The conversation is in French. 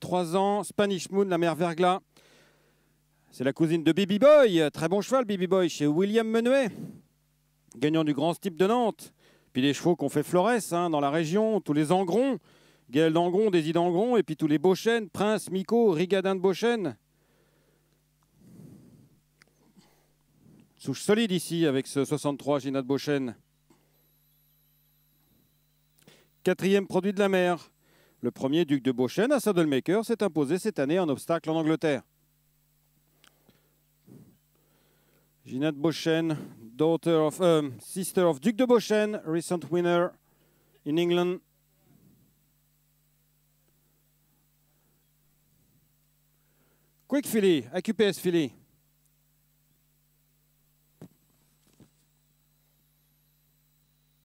3 ans, Spanish Moon, la mer Vergla. C'est la cousine de Bibi Boy, très bon cheval Bibi Boy chez William Menuet, gagnant du Grand Steep de Nantes. Puis les chevaux qu'on fait Flores hein, dans la région, tous les Angrons, Gaël d'Angron, Desi d'Angron, et puis tous les Beauchênes, Prince, Miko, Rigadin de Beauchêne. Souche solide ici avec ce 63 Gina de Beauchêne. Quatrième produit de la mer. Le premier duc de Beauchesne à Saddlemaker s'est imposé cette année en obstacle en Angleterre. Ginette Beauchesne, daughter of, euh, sister of Duc de Beauchesne, recent winner in England. Quick Philly, AQPS Philly.